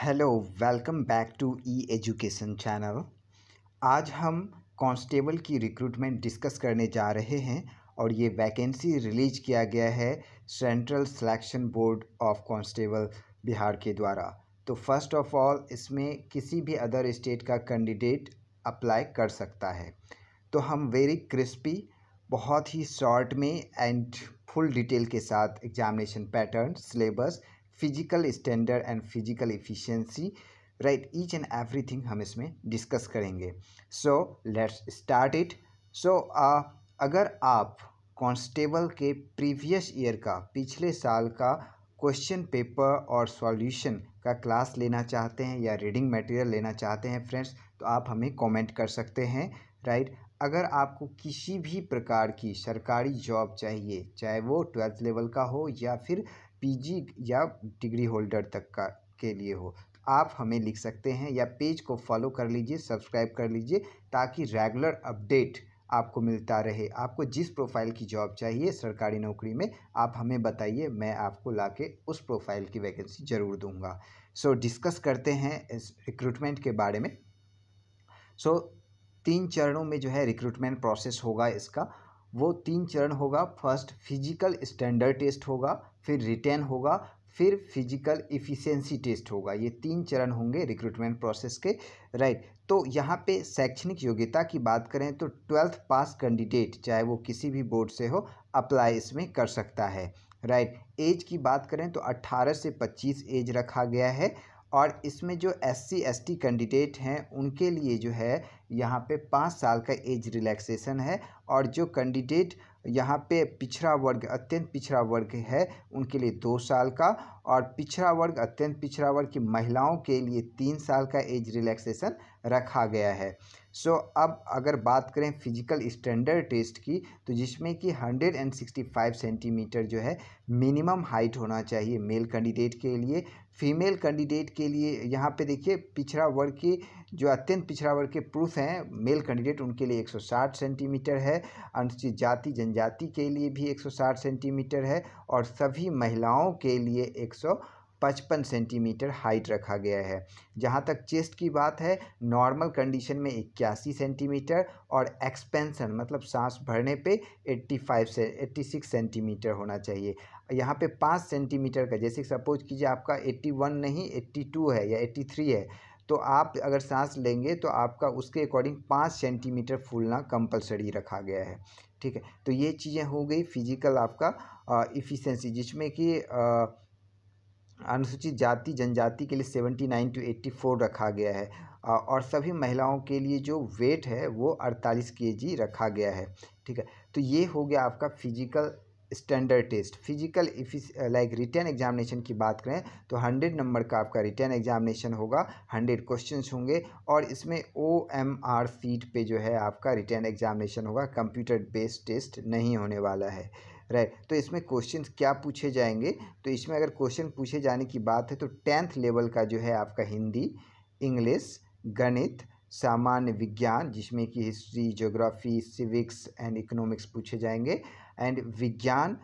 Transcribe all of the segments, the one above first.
Hello welcome back to E education channel आज हम constable की रिक्रूटमेंट डिस्कस करने जा रहे हैं और ये वैकेंसी रिलीज किया गया है central selection board of constable Bihar के द्वारा तो फर्स्ट ऑफ ऑल इसमें किसी भी अदर स्टेट का कैंडिडेट अप्लाई कर सकता है तो हम वेरी क्रिस्पी बहुत ही शॉर्ट में एंड फुल डिटेल के साथ examination pattern syllabus physical standard and physical efficiency right each and everything हम इसमें डिस्कस करेंगे so let's start it so अगर आप कांस्टेबल के प्रीवियस ईयर का पिछले साल का क्वेश्चन पेपर और सॉल्यूशन का क्लास लेना चाहते हैं या रीडिंग मटेरियल लेना चाहते हैं फ्रेंड्स तो आप हमें कमेंट कर सकते हैं राइट अगर आपको किसी भी प्रकार की सरकारी जॉब चाहिए चाहे वो ट्वेल्थ लेवल का हो या फिर पी जी या डिग्री होल्डर तक का के लिए हो आप हमें लिख सकते हैं या पेज को फॉलो कर लीजिए सब्सक्राइब कर लीजिए ताकि रेगुलर अपडेट आपको मिलता रहे आपको जिस प्रोफाइल की जॉब चाहिए सरकारी नौकरी में आप हमें बताइए मैं आपको लाके उस प्रोफाइल की वैकेंसी ज़रूर दूंगा सो so, डिस्कस करते हैं इस रिक्रूटमेंट के बारे में सो so, तीन चरणों में जो है रिक्रूटमेंट प्रोसेस होगा इसका वो तीन चरण होगा फर्स्ट फिजिकल स्टैंडर्ड टेस्ट होगा फिर रिटर्न होगा फिर फिजिकल इफ़िशेंसी टेस्ट होगा ये तीन चरण होंगे रिक्रूटमेंट प्रोसेस के राइट तो यहाँ पे शैक्षणिक योग्यता की बात करें तो ट्वेल्थ पास कैंडिडेट चाहे वो किसी भी बोर्ड से हो अप्लाई इसमें कर सकता है राइट एज की बात करें तो 18 से 25 एज रखा गया है और इसमें जो S C S T candidate हैं उनके लिए जो है यहाँ पे पाँच साल का एज रिलैक्सेशन है और जो कैंडिडेट यहाँ पे पिछड़ा वर्ग अत्यंत पिछड़ा वर्ग है उनके लिए दो साल का और पिछड़ा वर्ग अत्यंत पिछड़ा वर्ग की महिलाओं के लिए तीन साल का एज रिलैक्सेशन रखा गया है सो so, अब अगर बात करें फिजिकल स्टैंडर्ड टेस्ट की तो जिसमें कि 165 सेंटीमीटर जो है मिनिमम हाइट होना चाहिए मेल कैंडिडेट के लिए फीमेल कैंडिडेट के लिए यहाँ पे देखिए पिछड़ा वर्ग की जो अत्यंत पिछड़ा वर्ग के पुरुष हैं मेल कैंडिडेट उनके लिए 160 सेंटीमीटर है अनुसूचित जाति जनजाति के लिए भी 160 सेंटीमीटर है और सभी महिलाओं के लिए सौ पचपन सेंटीमीटर हाइट रखा गया है जहाँ तक चेस्ट की बात है नॉर्मल कंडीशन में इक्यासी सेंटीमीटर और एक्सपेंसन मतलब सांस भरने पे फाइव से एट्टी सिक्स सेंटीमीटर होना चाहिए यहाँ पे पाँच सेंटीमीटर का जैसे सपोज कीजिए आपका एट्टी वन नहीं एट्टी टू है या एट्टी थ्री है तो आप अगर सांस लेंगे तो आपका उसके अकॉर्डिंग पाँच सेंटीमीटर फूलना कंपलसरी रखा गया है ठीक है तो ये चीज़ें हो गई फिजिकल आपका इफ़िशेंसी जिसमें कि अनुसूचित जाति जनजाति के लिए seventy nine to eighty four रखा गया है और सभी महिलाओं के लिए जो वेट है वो अड़तालीस के जी रखा गया है ठीक है तो ये हो गया आपका physical standard test physical like written examination की बात करें तो हंड्रेड नंबर का आपका रिटर्न एग्जामिनेशन होगा हंड्रेड क्वेश्चन होंगे और इसमें ओ एम आर सीट पे जो है आपका रिटर्न एग्जामिनेशन होगा कंप्यूटर बेस्ड टेस्ट नहीं होने वाला है राइट right. तो इसमें क्वेश्चन क्या पूछे जाएंगे तो इसमें अगर क्वेश्चन पूछे जाने की बात है तो टेंथ लेवल का जो है आपका हिंदी इंग्लिश गणित सामान्य विज्ञान जिसमें कि history geography civics and economics पूछे जाएंगे एंड विज्ञान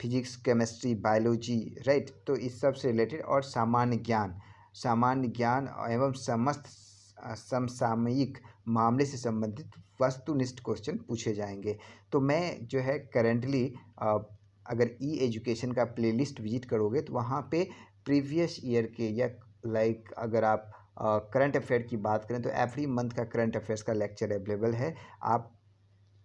फिजिक्स केमिस्ट्री बायोलॉजी राइट तो इस सब से रिलेटेड और सामान्य ज्ञान सामान्य ज्ञान एवं समस्त समसामयिक मामले से संबंधित वस्तुनिष्ठ क्वेश्चन पूछे जाएंगे तो मैं जो है करेंटली अगर ई एजुकेशन का प्लेलिस्ट विजिट करोगे तो वहाँ पे प्रीवियस ईयर के या लाइक अगर आप करंट अफेयर की बात करें तो एवरी मंथ का करंट अफेयर्स का लेक्चर अवेलेबल है आप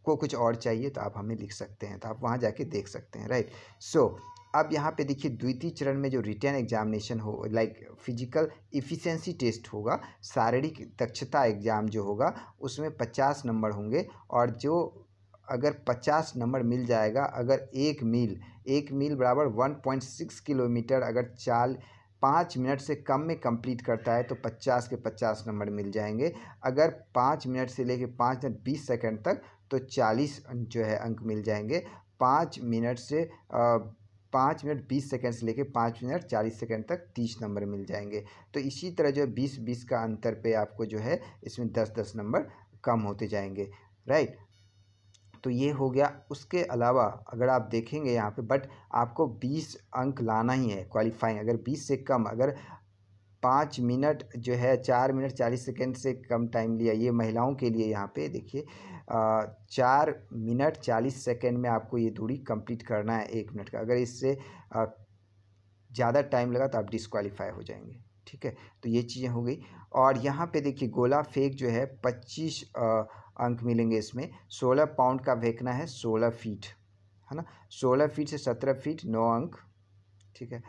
को कुछ और चाहिए तो आप हमें लिख सकते हैं तो आप वहाँ जाके देख सकते हैं राइट सो so, अब यहाँ पे देखिए द्वितीय चरण में जो रिटर्न एग्जामिनेशन हो लाइक फिजिकल इफ़िशेंसी टेस्ट होगा शारीरिक दक्षता एग्जाम जो होगा उसमें पचास नंबर होंगे और जो अगर पचास नंबर मिल जाएगा अगर एक मील एक मील बराबर वन पॉइंट सिक्स किलोमीटर अगर चाल पाँच मिनट से कम में कंप्लीट करता है तो पचास के पचास नंबर मिल जाएंगे अगर पाँच मिनट से लेकर पाँच मिनट बीस सेकेंड तक तो चालीस जो है अंक मिल जाएंगे पाँच मिनट से पाँच मिनट बीस सेकेंड से लेकर पाँच मिनट चालीस सेकेंड तक तीस नंबर मिल जाएंगे तो इसी तरह जो है बीस बीस का अंतर पे आपको जो है इसमें दस दस नंबर कम होते जाएंगे राइट तो ये हो गया उसके अलावा अगर आप देखेंगे यहाँ पे बट आपको 20 अंक लाना ही है क्वालिफाइंग अगर 20 से कम अगर पाँच मिनट जो है चार मिनट चालीस सेकेंड से कम टाइम लिया ये महिलाओं के लिए यहाँ पे देखिए चार मिनट चालीस सेकेंड में आपको ये दूरी कंप्लीट करना है एक मिनट का अगर इससे ज़्यादा टाइम लगा तो आप डिसक्वालीफाई हो जाएंगे ठीक है तो ये चीज़ें हो गई और यहाँ पे देखिए गोला फेंक जो है पच्चीस अंक मिलेंगे इसमें सोलह पाउंड का फेंकना है सोलह फीट है ना सोलह फीट से सत्रह फीट नौ अंक ठीक है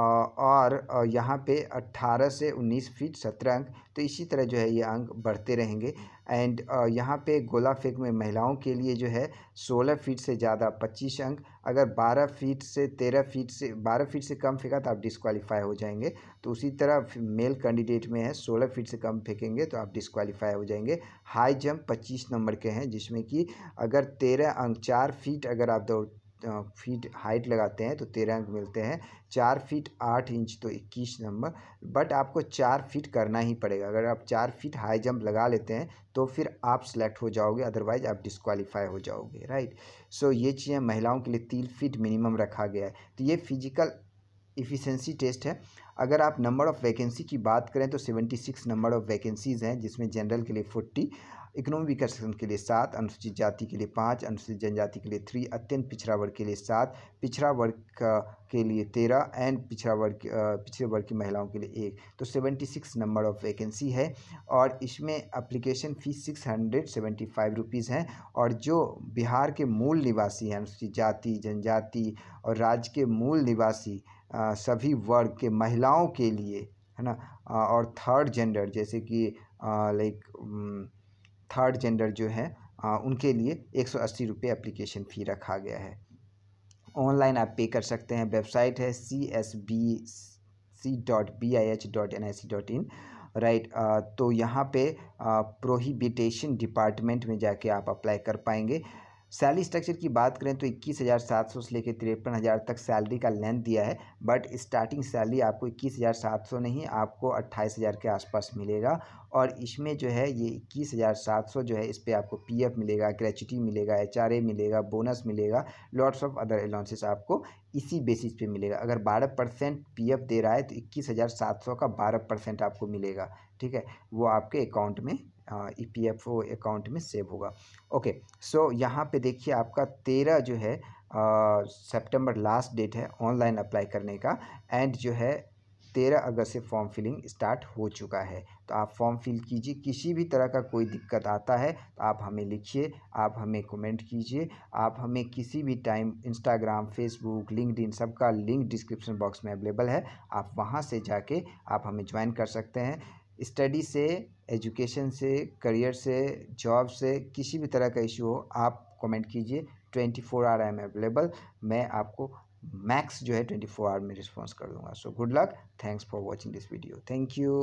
और यहाँ पे अट्ठारह से उन्नीस फीट सत्रह अंक तो इसी तरह जो है ये अंक बढ़ते रहेंगे एंड यहाँ पे गोला फेंक में महिलाओं के लिए जो है सोलह फीट से ज़्यादा पच्चीस अंक अगर 12 फीट से 13 फीट से 12 फीट से कम फेंका तो आप डिसक्वालीफाई हो जाएंगे तो उसी तरह मेल कैंडिडेट में है 16 फीट से कम फेंकेंगे तो आप डिसक्वालीफाई हो जाएंगे हाई जंप 25 नंबर के हैं जिसमें कि अगर 13 अंक चार फीट अगर आप दौड़ फीट हाइट लगाते हैं तो तेरह अंक मिलते हैं चार फीट आठ इंच तो इक्कीस नंबर बट आपको चार फीट करना ही पड़ेगा अगर आप चार फीट हाई जंप लगा लेते हैं तो फिर आप सेलेक्ट हो जाओगे अदरवाइज आप डिस्कवालीफाई हो जाओगे राइट सो ये चीज़ें महिलाओं के लिए तीन फीट मिनिमम रखा गया है तो ये फिजिकल इफ़िशेंसी टेस्ट है अगर आप नंबर ऑफ़ वैकेंसी की बात करें तो सिक्स नंबर ऑफ़ वैकेंसीज़ हैं जिसमें जनरल के लिए फोर्टी इकोनॉमी विकास के लिए सात अनुसूचित जाति के लिए पाँच अनुसूचित जनजाति के लिए थ्री अत्यंत पिछड़ा वर्ग के लिए सात पिछड़ा वर्ग के लिए तेरह एंड पिछड़ा वर्ग पिछड़े वर्ग की महिलाओं के लिए एक तो seventy six number of vacancy है और इसमें application fees six hundred seventy five rupees हैं और जो बिहार के मूल निवासी हैं अनुसूचित जाति जनजाति और राज्य के मूल निवासी आ, सभी वर्ग के महिलाओं के लिए है ना और थर्ड जेंडर जैसे कि लाइक थर्ड जेंडर जो है आ, उनके लिए एक सौ अस्सी रुपये एप्लीकेशन फ़ी रखा गया है ऑनलाइन आप पे कर सकते हैं वेबसाइट है C S B C dot B I H dot N I C dot in right तो यहाँ पे प्रोहिबिटेशन डिपार्टमेंट में जाके आप अप्लाई कर पाएंगे सैलरी स्ट्रक्चर की बात करें तो इक्कीस हज़ार सात सौ से लेकर तिरपन हज़ार तक सैलरी का लेंथ दिया है बट स्टार्टिंग सैलरी आपको इक्कीस हज़ार सात सौ नहीं आपको अट्ठाईस हज़ार के आसपास मिलेगा और इसमें जो है ये इक्कीस हज़ार सात सौ जो है इस पर आपको पीएफ मिलेगा ग्रेचुटी मिलेगा एचआरए मिलेगा बोनस मिलेगा लॉट्स ऑफ अदर अलाउंसेस आपको इसी बेसिस पे मिलेगा अगर बारह परसेंट पी दे रहा है तो इक्कीस हज़ार सात सौ का बारह परसेंट आपको मिलेगा ठीक है वो आपके अकाउंट में E P F O account में सेव होगा ओके सो यहाँ पे देखिए आपका तेरह जो है सितंबर लास्ट डेट है ऑनलाइन अप्लाई करने का एंड जो है तेरह अगस्त से फॉर्म फिलिंग स्टार्ट हो चुका है तो आप फॉर्म फिल कीजिए किसी भी तरह का कोई दिक्कत आता है तो आप हमें लिखिए आप हमें कमेंट कीजिए आप हमें किसी भी time Instagram Facebook LinkedIn सबका लिंक डिस्क्रिप्शन बॉक्स में अवेलेबल है आप वहाँ से जाके आप हमें ज्वाइन कर सकते हैं स्टडी से एजुकेशन से करियर से जॉब से किसी भी तरह का इशू हो आप कमेंट कीजिए twenty four hour I am available मैं आपको मैक्स जो है ट्वेंटी फोर आवर में रिस्पॉन्स कर दूंगा so good luck thanks for watching this video thank you